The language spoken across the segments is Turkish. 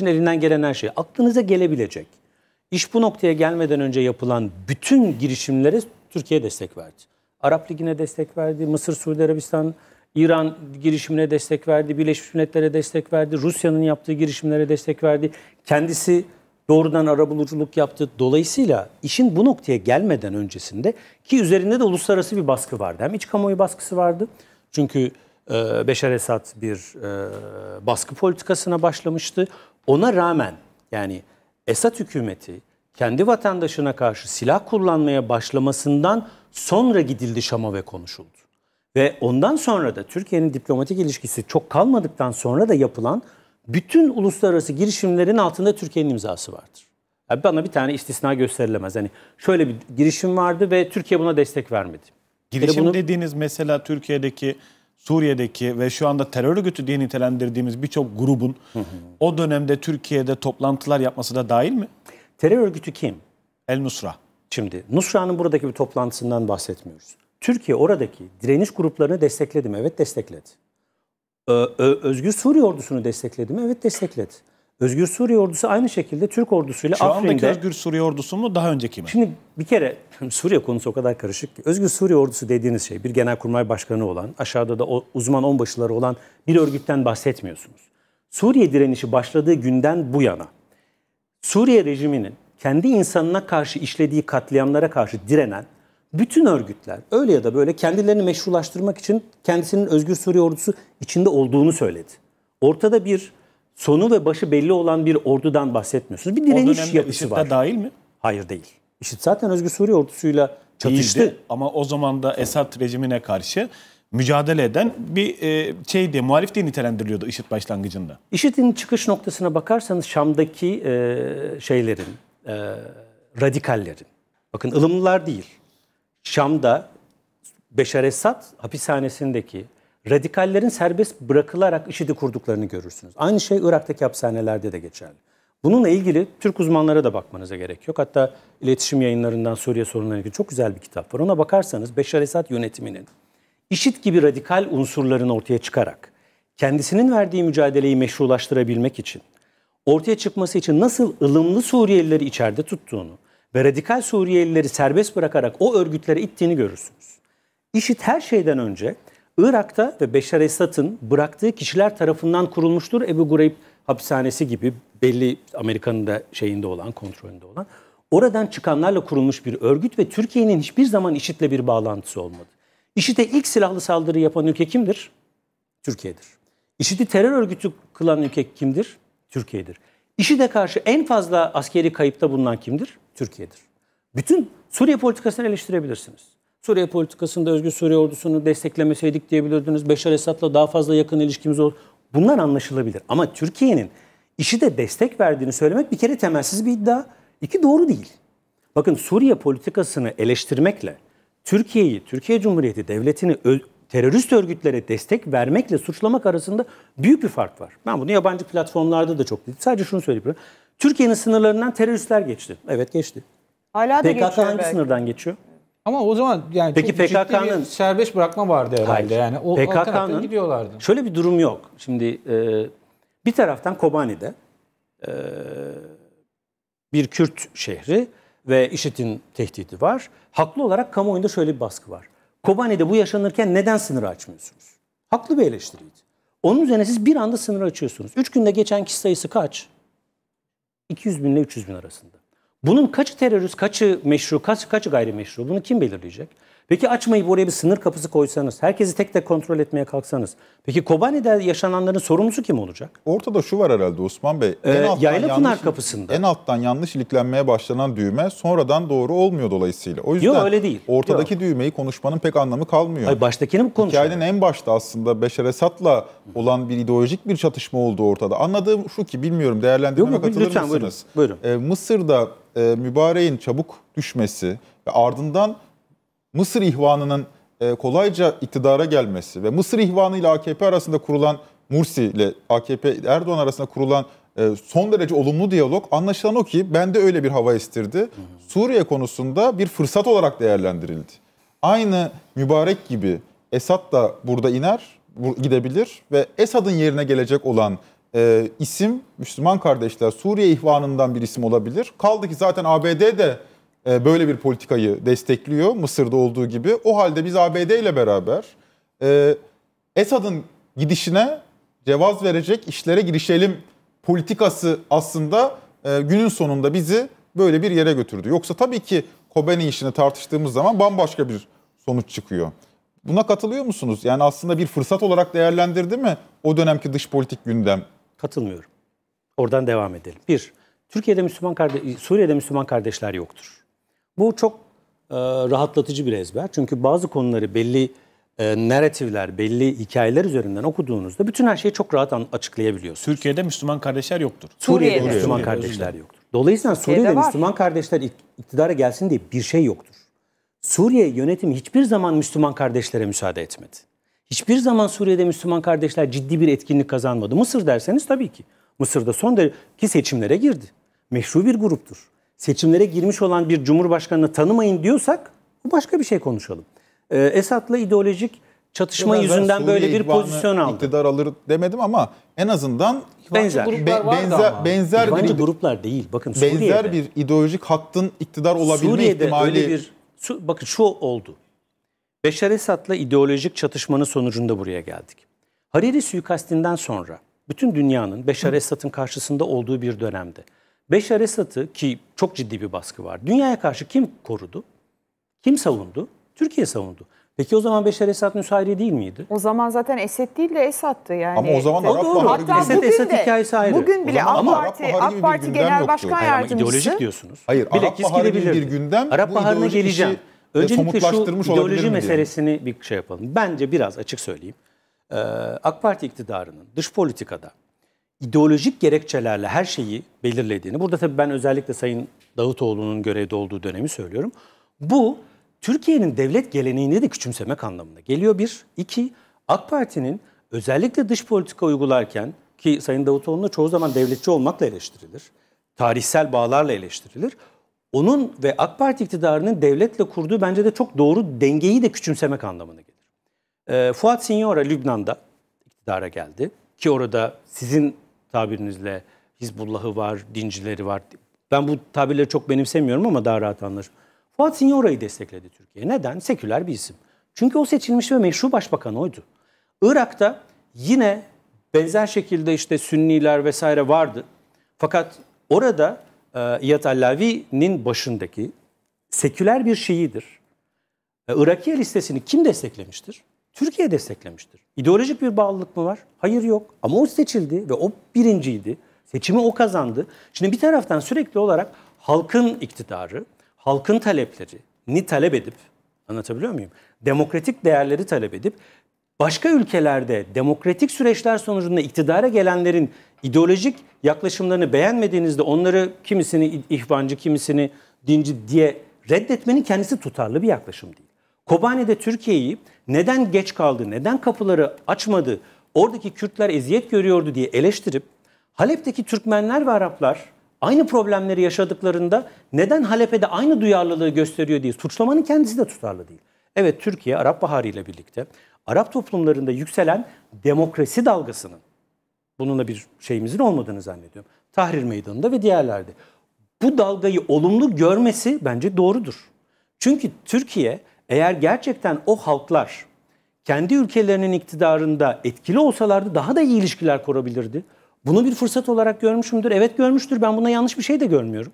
için elinden gelen her şey. Aklınıza gelebilecek. İş bu noktaya gelmeden önce yapılan bütün girişimlere Türkiye destek verdi. Arap Ligi'ne destek verdi, Mısır, Suudi Arabistan, İran girişimine destek verdi, Birleşmiş Milletler'e destek verdi, Rusya'nın yaptığı girişimlere destek verdi. Kendisi doğrudan arabuluculuk yaptı. Dolayısıyla işin bu noktaya gelmeden öncesinde ki üzerinde de uluslararası bir baskı vardı. Hem iç kamuoyu baskısı vardı. Çünkü e, Beşer Esad bir e, baskı politikasına başlamıştı. Ona rağmen yani Esad hükümeti kendi vatandaşına karşı silah kullanmaya başlamasından sonra gidildi Şam'a ve konuşuldu. Ve ondan sonra da Türkiye'nin diplomatik ilişkisi çok kalmadıktan sonra da yapılan bütün uluslararası girişimlerin altında Türkiye'nin imzası vardır. Yani bana bir tane istisna gösterilemez. Yani şöyle bir girişim vardı ve Türkiye buna destek vermedi. Girişim bunu... dediğiniz mesela Türkiye'deki Suriye'deki ve şu anda terör örgütü diye nitelendirdiğimiz birçok grubun o dönemde Türkiye'de toplantılar yapması da dahil mi? Terör örgütü kim? El Nusra. Şimdi Nusra'nın buradaki bir toplantısından bahsetmiyoruz. Türkiye oradaki direniş gruplarını destekledi mi? Evet destekledi. Özgür Suriye ordusunu destekledi mi? Evet destekledi. Özgür Suriye ordusu aynı şekilde Türk ordusuyla Şu Afrin'de... Şu andaki Özgür Suriye ordusu mu daha önceki mi? Şimdi bir kere Suriye konusu o kadar karışık ki Özgür Suriye ordusu dediğiniz şey bir genelkurmay başkanı olan, aşağıda da uzman onbaşıları olan bir örgütten bahsetmiyorsunuz. Suriye direnişi başladığı günden bu yana Suriye rejiminin kendi insanına karşı işlediği katliamlara karşı direnen bütün örgütler öyle ya da böyle kendilerini meşrulaştırmak için kendisinin Özgür Suriye ordusu içinde olduğunu söyledi. Ortada bir sonu ve başı belli olan bir ordudan bahsetmiyorsunuz. Bir direniş yapısı IŞİD'de var. dahil mi? Hayır değil. IŞİD zaten Özgür Suriye ordusuyla çatıştı. Değildi. Ama o zaman da Esad rejimine karşı mücadele eden bir e, şey diye muhalif diye nitelendiriliyordu IŞİD başlangıcında. IŞİD'in çıkış noktasına bakarsanız Şam'daki e, şeylerin, e, radikallerin, bakın ılımlılar değil. Şam'da Beşar Esad hapishanesindeki radikallerin serbest bırakılarak IŞİD'i kurduklarını görürsünüz. Aynı şey Irak'taki hapishanelerde de geçerli. Bununla ilgili Türk uzmanlara da bakmanıza gerek yok. Hatta iletişim yayınlarından Suriye sorunlarına ilgili çok güzel bir kitap var. Ona bakarsanız Beşar Esad yönetiminin IŞİD gibi radikal unsurların ortaya çıkarak kendisinin verdiği mücadeleyi meşrulaştırabilmek için, ortaya çıkması için nasıl ılımlı Suriyelileri içeride tuttuğunu ve radikal Suriyelileri serbest bırakarak o örgütlere ittiğini görürsünüz. IŞİD her şeyden önce Irak'ta ve Beşar Esad'ın bıraktığı kişiler tarafından kurulmuştur Ebu Gureyb hapishanesi gibi belli Amerika'nın da şeyinde olan, kontrolünde olan. Oradan çıkanlarla kurulmuş bir örgüt ve Türkiye'nin hiçbir zaman IŞİD'le bir bağlantısı olmadı. IŞİD'e ilk silahlı saldırı yapan ülke kimdir? Türkiye'dir. IŞİD'i terör örgütü kılan ülke kimdir? Türkiye'dir. IŞİD'e karşı en fazla askeri kayıpta bulunan kimdir? Türkiye'dir. Bütün Suriye politikasını eleştirebilirsiniz. Suriye politikasında Özgür Suriye ordusunu desteklemeseydik diyebilirdiniz. Beşar Esad'la daha fazla yakın ilişkimiz olur. Bunlar anlaşılabilir. Ama Türkiye'nin işi de destek verdiğini söylemek bir kere temelsiz bir iddia. İki doğru değil. Bakın Suriye politikasını eleştirmekle Türkiye'yi, Türkiye Cumhuriyeti devletini terörist örgütlere destek vermekle suçlamak arasında büyük bir fark var. Ben bunu yabancı platformlarda da çok dedim. Sadece şunu söyleyeyim. Türkiye'nin sınırlarından teröristler geçti. Evet geçti. Hala da PKK hangi belki. sınırdan geçiyor? Ama o zaman yani Peki PKK'nın serbest bırakma vardı herhalde. Hayır. Yani o PKK'nın gidiyorlardı. Şöyle bir durum yok. Şimdi e, bir taraftan Kobani'de e, bir Kürt şehri ve IŞİD'in tehdidi var. Haklı olarak kamuoyunda şöyle bir baskı var. Kobani'de bu yaşanırken neden sınır açmıyorsunuz? Haklı bir eleştiriydi. Onun üzerine siz bir anda sınır açıyorsunuz. Üç günde geçen kişi sayısı kaç? 200 bin ile 300 bin arasında. Bunun kaçı terörist, kaçı meşru, kaçı, kaçı gayrimeşru bunu kim belirleyecek? Peki açmayıp oraya bir sınır kapısı koysanız, herkesi tek tek kontrol etmeye kalksanız, peki Kobani'de yaşananların sorumlusu kim olacak? Ortada şu var herhalde Osman Bey. Ee, en ee, Yayla Pınar kapısında. En alttan yanlış iliklenmeye başlanan düğme sonradan doğru olmuyor dolayısıyla. O yüzden Yok, öyle değil. ortadaki Yok. düğmeyi konuşmanın pek anlamı kalmıyor. Hayır, baştakini mi konuşuyor? Hikayenin en başta aslında Beşer esatla olan bir ideolojik bir çatışma olduğu ortada. Anladığım şu ki bilmiyorum değerlendirmeme Yok, katılır lütfen, mısınız? Buyurun, buyurun. Ee, Mısır'da e, mübareğin çabuk düşmesi ve ardından Mısır ihvanının e, kolayca iktidara gelmesi ve Mısır ihvanı ile AKP arasında kurulan Mursi ile AKP Erdoğan arasında kurulan e, son derece olumlu diyalog anlaşılan o ki bende öyle bir hava estirdi. Hı hı. Suriye konusunda bir fırsat olarak değerlendirildi. Aynı mübarek gibi Esad da burada iner, gidebilir ve Esad'ın yerine gelecek olan e, isim Müslüman kardeşler Suriye ihvanından bir isim olabilir. Kaldı ki zaten ABD de e, böyle bir politikayı destekliyor Mısır'da olduğu gibi. O halde biz ABD ile beraber e, Esad'ın gidişine cevaz verecek işlere girişelim politikası aslında e, günün sonunda bizi böyle bir yere götürdü. Yoksa tabii ki Kobani işini tartıştığımız zaman bambaşka bir sonuç çıkıyor. Buna katılıyor musunuz? Yani aslında bir fırsat olarak değerlendirdi mi o dönemki dış politik gündem Katılmıyorum. Oradan devam edelim. Bir, Türkiye'de Müslüman kardeş, Suriye'de Müslüman kardeşler yoktur. Bu çok e, rahatlatıcı bir ezber. Çünkü bazı konuları belli e, narratifler, belli hikayeler üzerinden okuduğunuzda bütün her şeyi çok rahat açıklayabiliyorsunuz. Türkiye'de Müslüman kardeşler yoktur. Suriye'de, Suriye'de Müslüman Suriye'de, kardeşler özürüm. yoktur. Dolayısıyla Suriye'de, Suriye'de Müslüman kardeşler iktidara gelsin diye bir şey yoktur. Suriye yönetimi hiçbir zaman Müslüman kardeşlere müsaade etmedi. Hiçbir zaman Suriye'de Müslüman kardeşler ciddi bir etkinlik kazanmadı. Mısır derseniz tabii ki. Mısır'da son derece ki seçimlere girdi. Meşru bir gruptur. Seçimlere girmiş olan bir cumhurbaşkanını tanımayın diyorsak bu başka bir şey konuşalım. Ee, Esad'la ideolojik çatışma ben yüzünden Suriye böyle bir pozisyon aldı. İktidar alır demedim ama en azından benzer be, benzer benzer bir gruplar değil. Bakın benzer Suriye'de, bir ideolojik hattın iktidar olabilme Suriye'de ihtimali öyle bir bakın şu oldu. Beşar Esad'la ideolojik çatışmanın sonucunda buraya geldik. Hariri suikastinden sonra bütün dünyanın Beşar Esad'ın karşısında olduğu bir dönemde Beşar Esad'ı ki çok ciddi bir baskı var. Dünyaya karşı kim korudu? Kim savundu? Türkiye savundu. Peki o zaman Beşar Esad müsaade değil miydi? O zaman zaten Esed değil de Esad'tı yani. Ama o zaman Arap Baharı Hatta Esed, bugün Esed de, hikayesi ayrı. Bugün bile AK Parti, AK Parti Genel Başkan Yardımcısı. Hayır, ideolojik diyorsunuz. Hayır, Arap Baharı gibi bir gündem. Arap Baharı'na geleceğim. Işi... Öncelikle şu ideoloji meselesini diye. bir şey yapalım. Bence biraz açık söyleyeyim. Ee, AK Parti iktidarının dış politikada ideolojik gerekçelerle her şeyi belirlediğini, burada tabii ben özellikle Sayın Davutoğlu'nun görevde olduğu dönemi söylüyorum. Bu Türkiye'nin devlet geleneğini de küçümsemek anlamına geliyor bir. iki AK Parti'nin özellikle dış politika uygularken ki Sayın Davutoğlu'nun çoğu zaman devletçi olmakla eleştirilir. Tarihsel bağlarla eleştirilir onun ve AK Parti iktidarının devletle kurduğu bence de çok doğru dengeyi de küçümsemek anlamına gelir. E, Fuat Signora Lübnan'da iktidara geldi ki orada sizin tabirinizle Hizbullah'ı var, dincileri var. Ben bu tabirleri çok benimsemiyorum ama daha rahat anlaşılır. Fuat Signora'yı destekledi Türkiye. Neden? Seküler bir isim. Çünkü o seçilmiş ve meşru başbakan oydu. Irak'ta yine benzer şekilde işte Sünniler vesaire vardı. Fakat orada e, İyad Allavi'nin başındaki seküler bir Şii'dir. E, Irakiye listesini kim desteklemiştir? Türkiye desteklemiştir. İdeolojik bir bağlılık mı var? Hayır yok. Ama o seçildi ve o birinciydi. Seçimi o kazandı. Şimdi bir taraftan sürekli olarak halkın iktidarı, halkın talepleri, ni talep edip anlatabiliyor muyum? Demokratik değerleri talep edip başka ülkelerde demokratik süreçler sonucunda iktidara gelenlerin ideolojik yaklaşımlarını beğenmediğinizde onları kimisini ihvancı, kimisini dinci diye reddetmenin kendisi tutarlı bir yaklaşım değil. Kobani'de Türkiye'yi neden geç kaldı, neden kapıları açmadı, oradaki Kürtler eziyet görüyordu diye eleştirip Halep'teki Türkmenler ve Araplar aynı problemleri yaşadıklarında neden Halep'e de aynı duyarlılığı gösteriyor diye suçlamanın kendisi de tutarlı değil. Evet Türkiye Arap Baharı ile birlikte Arap toplumlarında yükselen demokrasi dalgasının bununla bir şeyimizin olmadığını zannediyorum. Tahrir Meydanı'nda ve diğerlerde. Bu dalgayı olumlu görmesi bence doğrudur. Çünkü Türkiye eğer gerçekten o halklar kendi ülkelerinin iktidarında etkili olsalardı daha da iyi ilişkiler kurabilirdi. Bunu bir fırsat olarak görmüşümdür. Evet görmüştür. Ben buna yanlış bir şey de görmüyorum.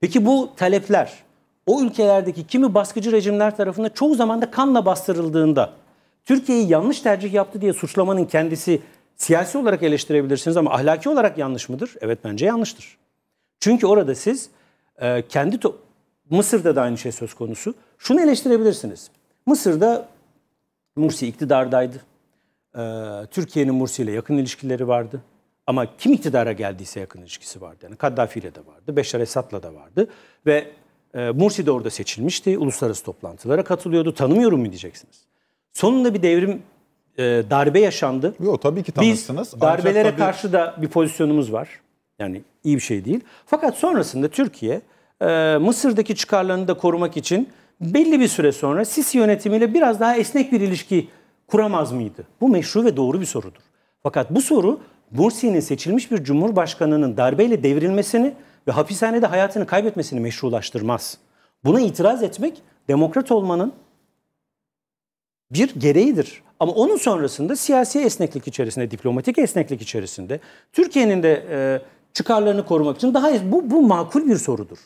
Peki bu talepler o ülkelerdeki kimi baskıcı rejimler tarafından çoğu zaman da kanla bastırıldığında Türkiye'yi yanlış tercih yaptı diye suçlamanın kendisi siyasi olarak eleştirebilirsiniz ama ahlaki olarak yanlış mıdır? Evet bence yanlıştır. Çünkü orada siz e, kendi Mısır'da da aynı şey söz konusu. Şunu eleştirebilirsiniz. Mısır'da Mursi iktidardaydı. E, Türkiye'nin Mursi ile yakın ilişkileri vardı. Ama kim iktidara geldiyse yakın ilişkisi vardı. Yani Kaddafi ile de vardı, Beşar Esad'la da vardı. Ve e, Mursi de orada seçilmişti. Uluslararası toplantılara katılıyordu. Tanımıyorum mu diyeceksiniz. Sonunda bir devrim e, darbe yaşandı. Yok tabii ki tanıştınız. Biz darbelere tabii... karşı da bir pozisyonumuz var. Yani iyi bir şey değil. Fakat sonrasında Türkiye e, Mısır'daki çıkarlarını da korumak için belli bir süre sonra Sisi yönetimiyle biraz daha esnek bir ilişki kuramaz mıydı? Bu meşru ve doğru bir sorudur. Fakat bu soru Mursi'nin seçilmiş bir cumhurbaşkanının darbeyle devrilmesini ve hapishanede hayatını kaybetmesini meşrulaştırmaz. Buna itiraz etmek demokrat olmanın bir gereğidir. Ama onun sonrasında siyasi esneklik içerisinde, diplomatik esneklik içerisinde Türkiye'nin de e, çıkarlarını korumak için daha bu bu makul bir sorudur.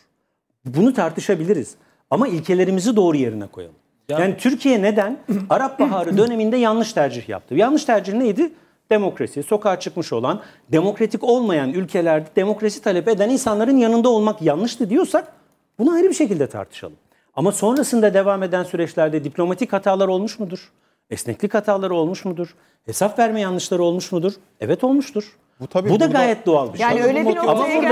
Bunu tartışabiliriz ama ilkelerimizi doğru yerine koyalım. Yani, yani Türkiye neden Arap Baharı döneminde yanlış tercih yaptı? Yanlış tercih neydi? Demokrasi, sokağa çıkmış olan, demokratik olmayan ülkelerde demokrasi talep eden insanların yanında olmak yanlıştı diyorsak bunu ayrı bir şekilde tartışalım. Ama sonrasında devam eden süreçlerde diplomatik hatalar olmuş mudur? Esneklik hataları olmuş mudur? Hesap verme yanlışları olmuş mudur? Evet olmuştur. Bu, tabii Bu da gayet doğal bir şey. Yani öyle bir Ama noktaya